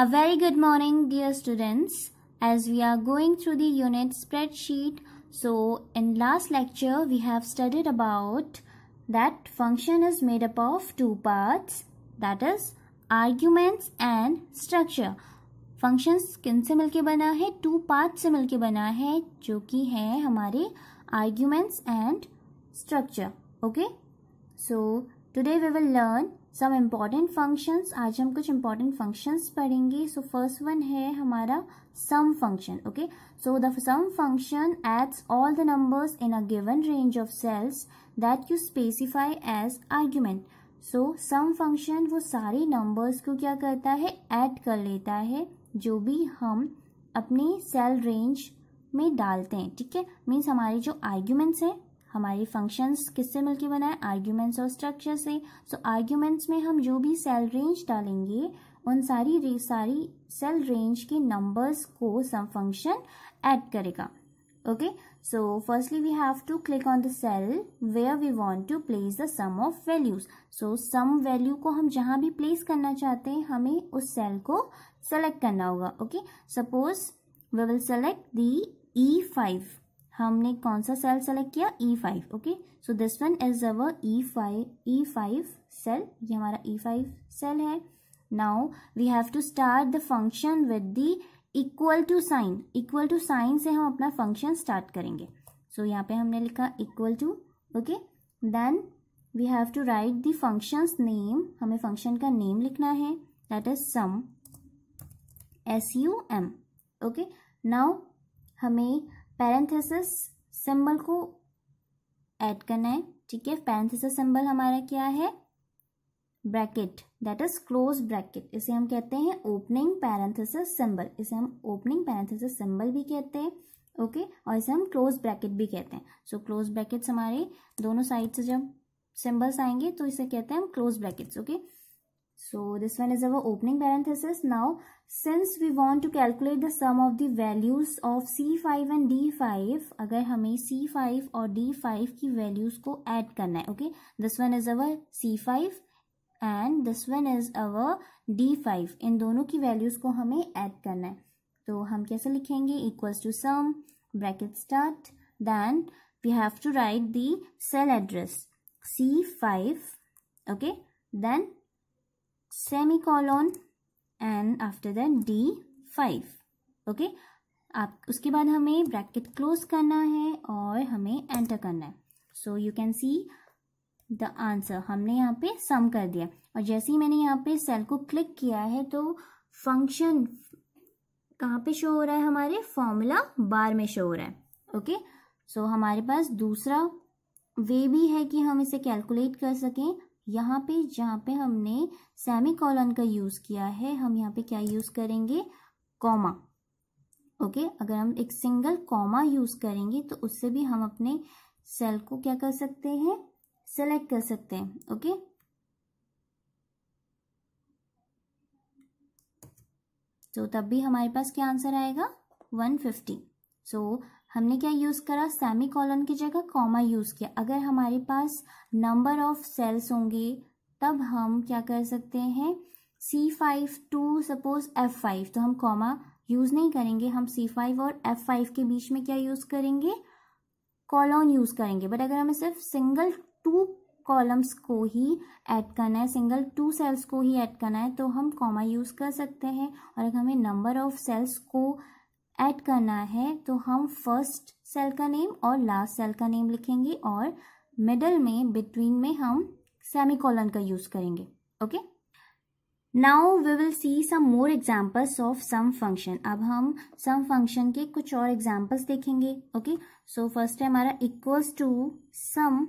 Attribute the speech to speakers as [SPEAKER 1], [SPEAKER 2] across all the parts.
[SPEAKER 1] A very good morning dear students. As we are going through the unit spreadsheet, so in last lecture we have studied about that function is made up of two parts that is arguments and structure. functions kin se milke bana hai two parts se milke bana hai jo ki hai hamare arguments and structure okay so today we will learn sum important functions आज हम कुछ important functions पढ़ेंगे so first one है हमारा sum function okay so the sum function adds all the numbers in a given range of cells that you specify as argument so sum function वो सारे numbers को क्या करता है add कर लेता है जो भी हम अपनी सेल रेंज में डालते हैं ठीक है मीन्स हमारे जो आर्ग्यूमेंट्स हैं हमारी फंक्शंस किससे मिलकर बनाए आर्ग्यूमेंट्स और स्ट्रक्चर से सो so, आर्ग्यूमेंट्स में हम जो भी सेल रेंज डालेंगे उन सारी सारी सेल रेंज के नंबर्स को सम फंक्शन एड करेगा okay so firstly we have to click on the cell where we want to place the sum of values so sum value को हम जहां भी प्लेस करना चाहते हैं हमें उस सेल को सेलेक्ट करना होगा okay suppose we will select the E five हमने कौन सा सेल सेलेक्ट किया E five okay so this one is our E five E five cell ये हमारा ई फाइव सेल है now we have to start the function with the equal to sign equal to sign से हम अपना function start करेंगे सो so, यहाँ पे हमने लिखा equal to okay then we have to write the function name हमें फंक्शन का नेम लिखना है that is sum S U M okay now हमें पैरेंथेसिस सिंबल को ऐड करना है ठीक है पैरेंथेसिस सिंबल हमारा क्या है bracket that is close bracket इसे हम कहते हैं ओपनिंग पैरेंथेसिस सिंबल इसे हम ओपनिंग पैरेंथेसिस सिंबल भी कहते हैं ओके okay? और इसे हम क्लोज ब्रैकेट भी कहते हैं सो क्लोज ब्रैकेट्स हमारे दोनों साइड से जब सिंबल्स आएंगे तो इसे कहते हैं हम close brackets okay okay? So this one is our opening parenthesis. Now, since we want to calculate the sum of the values of C5 and D5, agar hame C5 और D5 ki values ko add karna hai okay? This one is our C5 and this one is our D5. in dono ki values ko hame add karna hai तो hum kaise likhenge Equals to sum, bracket start, then we have to write the cell address C5, okay? Then semicolon and after that D five okay आप उसके बाद हमें bracket close करना है और हमें enter करना है so you can see the answer हमने यहाँ पे सम कर दिया और जैसे ही मैंने यहाँ पे सेल को क्लिक किया है तो फंक्शन कहाँ पे शो हो रहा है हमारे फॉर्मूला बार में शो हो रहा है ओके okay? सो so, हमारे पास दूसरा वे भी है कि हम इसे कैलकुलेट कर सकें यहाँ पे जहाँ पे हमने सेमी कॉलन का यूज़ किया है हम यहाँ पे क्या यूज़ करेंगे कॉमा ओके अगर हम एक सिंगल कॉमा यूज़ करेंगे तो उससे भी हम अपने सेल को क्या कर सकते हैं सेलेक्ट कर सकते हैं ओके तो तब भी हमारे पास क्या आंसर आएगा 150 सो so, हमने क्या यूज़ करा सेमी कॉलन की जगह कॉमा यूज़ किया अगर हमारे पास नंबर ऑफ सेल्स होंगे तब हम क्या कर सकते हैं C five to suppose F five तो हम कॉमा यूज़ नहीं करेंगे हम सी फाइव और एफ फाइव के बीच में क्या यूज़ करेंगे कॉलोन यूज़ करेंगे बट अगर हमें सिर्फ सिंगल टू कॉलम्स को ही ऐड करना है सिंगल टू सेल्स को ही ऐड करना है तो हम कॉमा यूज़ कर सकते हैं और अगर हमें नंबर ऑफ सेल्स को ऐड करना है तो हम फर्स्ट सेल का नेम और लास्ट सेल का नेम लिखेंगे और मिडल में बिटवीन में हम सेमीकोलन का यूज करेंगे okay now we will see some more examples of sum function अब हम सम फंक्शन के कुछ और एग्जाम्पल्स देखेंगे ओके सो फर्स्ट है हमारा equals to sum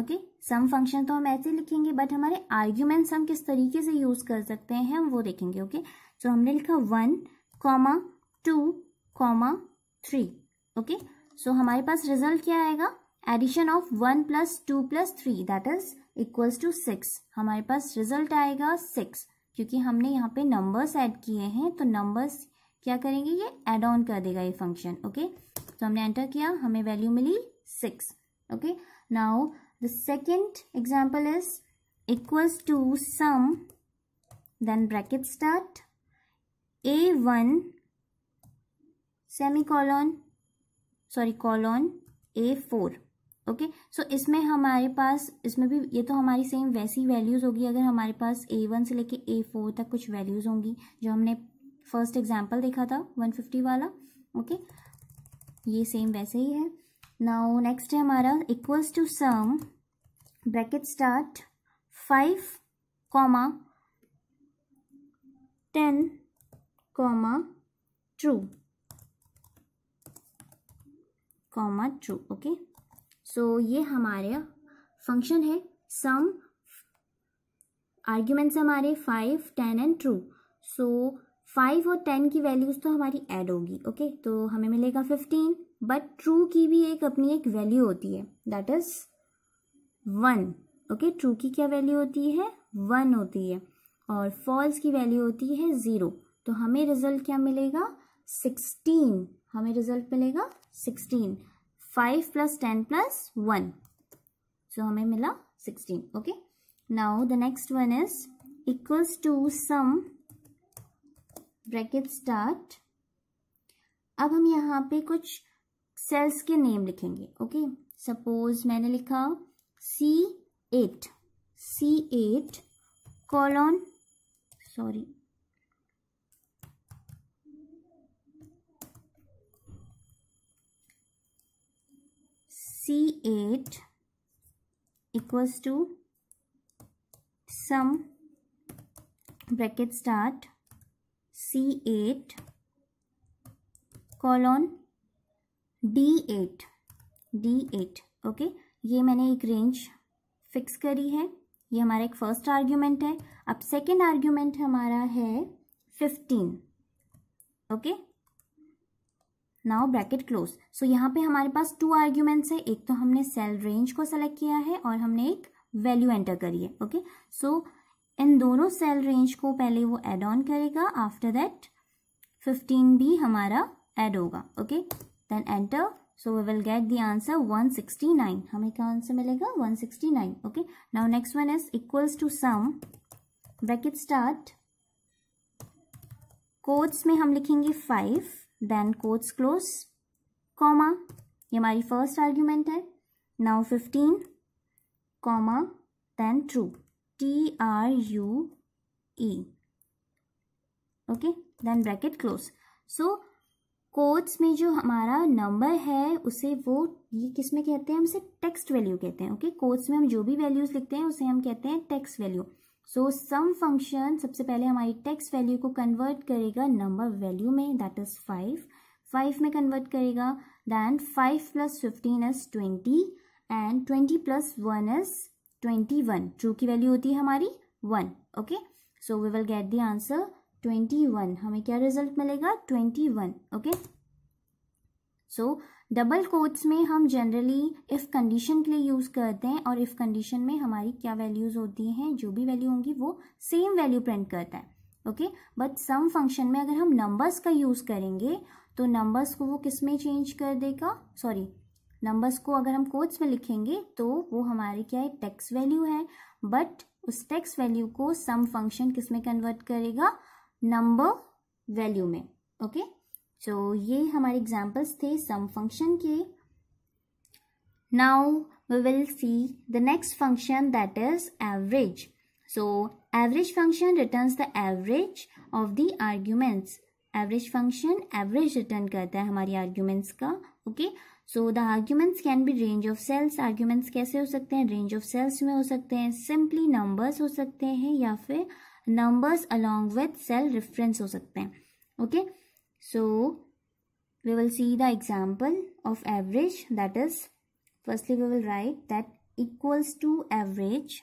[SPEAKER 1] okay sum function तो हम ऐसे लिखेंगे बट हमारे आर्ग्यूमेंट्स हम किस तरीके से यूज कर सकते हैं हम वो देखेंगे ओके okay? सो so, हमने लिखा one comma two comma three okay so हमारे पास रिजल्ट क्या आएगा addition of one plus two plus three that is equals to six हमारे पास रिजल्ट आएगा सिक्स क्योंकि हमने यहाँ पे नंबर्स ऐड किए हैं तो नंबर्स क्या करेंगे ये एड ऑन कर देगा ये फंक्शन ओके तो हमने एंटर किया हमें वैल्यू मिली six okay now the second example is equals to sum then bracket start A one semicolon sorry colon A four okay so इसमें हमारे पास इसमें भी ये तो हमारी सेम वैसी वैल्यूज़ होगी अगर हमारे पास ए वन से लेके ए फोर तक कुछ वैल्यूज़ होंगी जो हमने फर्स्ट एग्जाम्पल देखा था वन फिफ्टी वाला ओके okay? ये सेम वैसे ही है नाउ नेक्स्ट है हमारा equals to sum bracket start five comma ten comma true comma true okay so ये हमारे फंक्शन है सम आर्ग्यूमेंट्स हमारे five ten and true so five और टेन की वैल्यूज़ तो हमारी ऐड होगी ओके okay? तो हमें मिलेगा फिफ्टीन बट ट्रू की भी एक अपनी एक वैल्यू होती है that is one okay true की क्या वैल्यू होती है वन होती है और फॉल्स की वैल्यू होती है ज़ीरो तो हमें रिजल्ट क्या मिलेगा सिक्सटीन हमें रिजल्ट मिलेगा sixteen five plus ten plus one so हमें मिला sixteen okay now the next one is equals to sum bracket start अब हम यहाँ पे कुछ सेल्स के नेम लिखेंगे ओके सपोज मैंने लिखा C eight C eight colon sorry C eight equals sum bracket start C eight colon D eight D eight okay ये मैंने एक रेंज फिक्स करी है ये हमारा एक फर्स्ट आर्ग्यूमेंट है अब सेकेंड आर्ग्यूमेंट हमारा है fifteen okay okay? Now bracket close so यहाँ पे हमारे पास टू आर्ग्यूमेंट्स है एक तो हमने सेल रेंज को सेलेक्ट किया है और हमने एक वैल्यू एंटर करी है ओके okay? सो so, इन दोनों सेल रेंज को पहले वो एड ऑन करेगा आफ्टर दैट 15 भी हमारा एड होगा okay then enter so we will get the answer 169 हमें क्या आंसर मिलेगा 169 okay now next one is equals to sum bracket start quotes में हम लिखेंगे five then quotes close comma ये हमारी फर्स्ट आर्ग्यूमेंट है now fifteen comma then true T R U E okay then bracket close so quotes में जो हमारा number है उसे वो ये किस में कहते हैं हम उसे टेक्स्ट वैल्यू कहते हैं ओके okay? कोट्स में हम जो भी वैल्यूज लिखते हैं उसे हम कहते हैं text value so sum function सबसे पहले हमारी टेक्स्ट वैल्यू को कन्वर्ट करेगा नंबर वैल्यू में दैट इज फाइव फाइव में कन्वर्ट करेगा then five plus fifteen is twenty and twenty plus one is twenty one true की वैल्यू होती है हमारी one okay so we will get the answer twenty one हमें क्या result मिलेगा twenty one okay so double quotes में हम generally if condition के लिए यूज़ करते हैं और इफ़ कंडीशन में हमारी क्या वैल्यूज़ होती हैं जो भी वैल्यू होंगी वो सेम वैल्यू प्रिंट करता है ओके बट सम फंक्शन में अगर हम नंबर्स का यूज़ करेंगे तो नंबर्स को वो किस में चेंज कर देगा सॉरी नंबर्स को अगर हम कोट्स में लिखेंगे तो वो हमारे क्या है टेक्स वैल्यू है बट उस टेक्स वैल्यू को सम फंक्शन किस में कन्वर्ट करेगा नंबर वैल्यू में ओके okay? सो so, ये हमारे एग्जाम्पल्स थे सम फंक्शन के now we will see the next function that is average so average function returns the average of the arguments average function average return करता है हमारी arguments का okay so the arguments can be range of cells arguments कैसे हो सकते हैं range of sales में हो सकते हैं सिंपली नंबर्स हो सकते हैं या फिर numbers along with cell reference हो सकते हैं okay okay? So, we will see the example of average that is, firstly we will write that equals to average.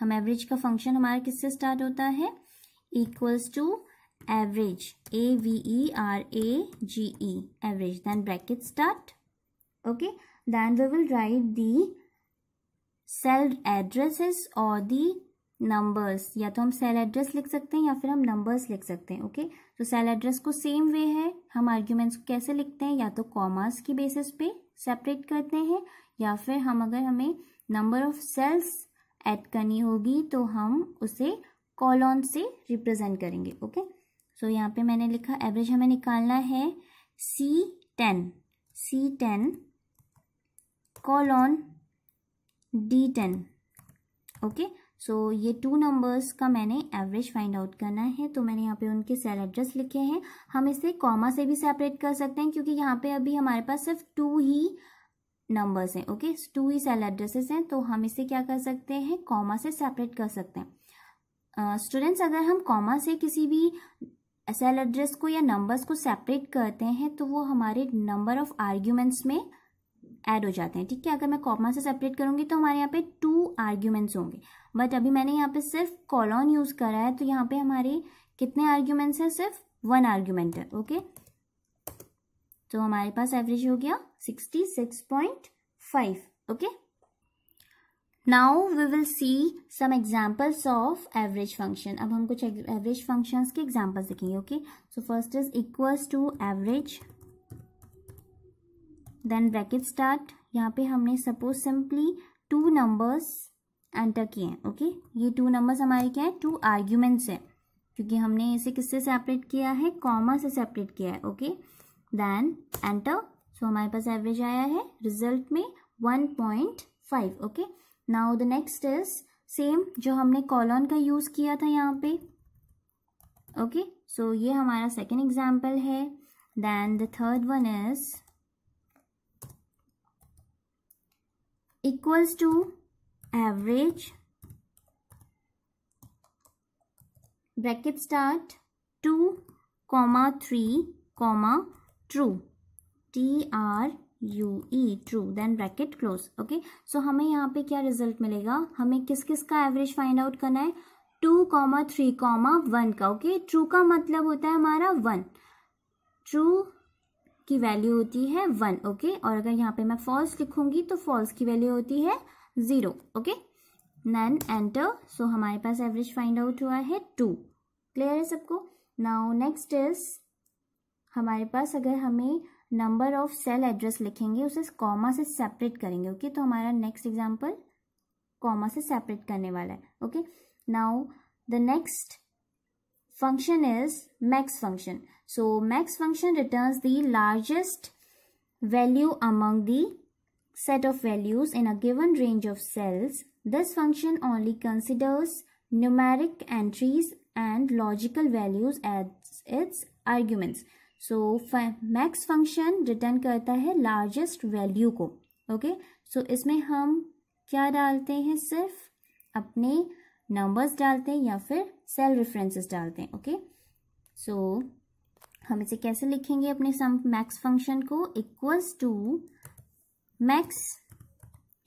[SPEAKER 1] हम एवरेज का फंक्शन हमारा किससे स्टार्ट होता है equals to average A V E R A G E average then bracket start okay then we will write the cell addresses और the numbers या तो हम सेल एड्रेस लिख सकते हैं या फिर हम नंबर्स लिख सकते हैं ओके तो सेल एड्रेस को सेम वे है हम आर्ग्यूमेंट्स को कैसे लिखते हैं या तो कॉमास की बेसिस पे सेपरेट करते हैं या फिर हम अगर हमें नंबर ऑफ सेल्स ऐड करनी होगी तो हम उसे कॉलोन से रिप्रेजेंट करेंगे ओके सो so, यहाँ पे मैंने लिखा एवरेज हमें निकालना है C ten C ten colon D ten okay so so, ये टू नंबर्स का मैंने एवरेज फाइंड आउट करना है तो मैंने यहाँ पे उनके सेल एड्रेस लिखे हैं हम इसे कॉमा से भी सेपरेट कर सकते हैं क्योंकि यहाँ पे अभी हमारे पास सिर्फ टू ही नंबर्स हैं ओके टू ही सेल एड्रेसेस हैं तो हम इसे क्या कर सकते हैं कॉमा से सेपरेट कर सकते हैं स्टूडेंट्स uh, अगर हम कॉमा से किसी भी सेल एड्रेस को या नंबर्स को सेपरेट करते हैं तो वो हमारे नंबर ऑफ आर्ग्यूमेंट्स में ऐड हो जाते हैं ठीक है अगर मैं कॉमा से सेपरेट करूँगी तो हमारे यहाँ पे टू आर्ग्यूमेंट्स होंगे बट अभी मैंने यहाँ पे सिर्फ कॉलोन यूज़ करा है तो यहाँ पे हमारे कितने आर्ग्यूमेंट्स हैं सिर्फ वन आर्ग्यूमेंट है ओके तो हमारे पास एवरेज हो गया sixty six point five okay now we will see some examples of average function अब हम कुछ एवरेज फंक्शंस के एग्जाम्पल्स देखेंगे okay so first is equals to average then bracket start यहाँ पे हमने suppose simply two numbers enter किए हैं ओके ये टू नंबर्स हमारे क्या है टू आर्ग्यूमेंट्स हैं क्योंकि हमने इसे किससे सेपरेट किया है कॉमा से सेपरेट किया है ओके देन एंटर सो हमारे पास एवरेज आया है रिजल्ट में one point five okay now the next is same जो हमने कॉलोन का यूज किया था यहाँ पे ओके okay? सो so, ये हमारा सेकेंड एग्जाम्पल है then the third one is equals to average bracket start two comma three comma true T R U E true then bracket close okay so हमें यहाँ पे क्या result मिलेगा हमें किस किस का एवरेज फाइंड आउट करना है two comma three comma one का ओके okay? ट्रू का मतलब होता है हमारा वन ट्रू की वैल्यू होती है वन ओके okay? और अगर यहाँ पे मैं फॉल्स लिखूंगी तो फॉल्स की वैल्यू होती है zero okay none enter so हमारे पास एवरेज फाइंड आउट हुआ है टू क्लियर है सबको नाउ नेक्स्ट इज हमारे पास अगर हमें नंबर ऑफ सेल एड्रेस लिखेंगे उसे कॉमा से सेपरेट करेंगे ओके okay? तो हमारा नेक्स्ट एग्जाम्पल कॉमा से सेपरेट करने वाला है okay now the next function is max function. So max function returns the largest value among the set of values in a given range of cells. This function only considers numeric entries and logical values as its arguments. so max function return karta hai largest value ko okay? so, isme hum kya dalte hain sirf apne numbers dalte hain ya fir cell references डालते हैं okay so हम इसे कैसे लिखेंगे अपने sum max function को equals to max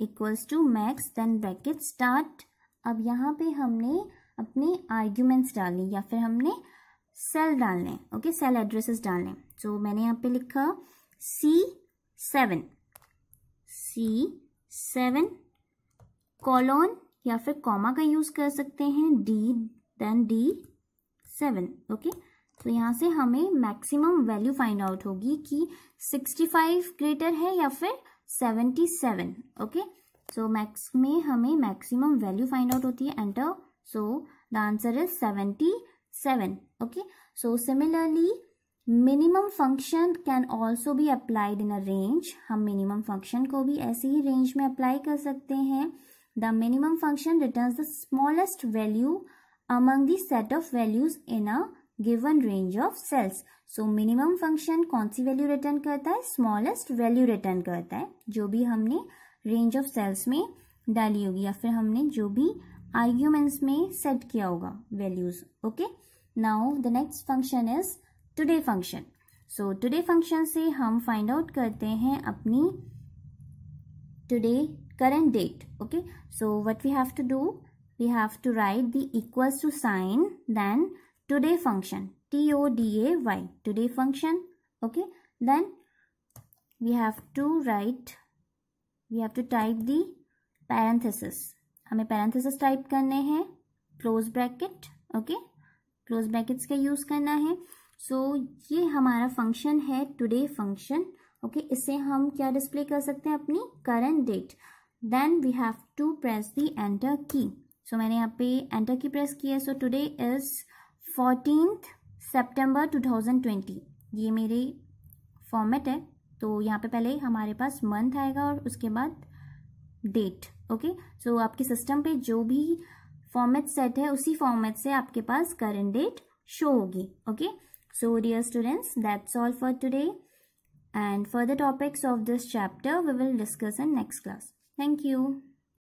[SPEAKER 1] equals to max then bracket start अब यहाँ पे हमने अपने आर्ग्यूमेंट्स डालने या फिर हमने सेल डालने ओके सेल एड्रेसेस डालने सो so, मैंने यहाँ पे लिखा C seven C seven colon या फिर कॉमा का यूज कर सकते हैं D then D seven okay तो यहाँ से हमें मैक्सिमम वैल्यू फाइंड आउट होगी कि सिक्सटी फाइव ग्रेटर है या फिर seventy seven okay so max में हमें मैक्सिमम वैल्यू फाइंड आउट होती है enter so the answer is seventy seven okay so similarly minimum function can also भी अप्लाइड इन अ रेंज हम मिनिमम फंक्शन को भी ऐसे ही रेंज में अप्लाई कर सकते हैं the minimum function return the smallest value among the set of values in a given range of cells. So minimum function कौन सी value return करता है smallest value return करता है जो भी हमने range of cells में डाली होगी या फिर हमने जो भी arguments में set किया होगा values. Okay. Now the next function is today function. So today function से हम find out करते हैं अपनी today current date. Okay. So what we have to do we have to write the equals to sign then today function t-o-d-a-y today function okay then we have to write we have to type the parenthesis हमें parenthesis type करने हैं close bracket okay close brackets का use करना है so, ये हमारा function है today function okay इसे हम क्या display कर सकते हैं अपनी current date then we have to press the enter key so so, मैंने यहाँ पे एंटर की प्रेस की है so today is fourteen thousand twenty ये मेरे फॉर्मेट है तो यहाँ पे पहले हमारे पास मंथ आएगा और उसके बाद डेट ओके सो आपके सिस्टम पे जो भी फॉर्मेट सेट है उसी फॉर्मेट से आपके पास करंट डेट शो होगी okay so dear students that's all for today and further topics of this chapter we will discuss in next class thank you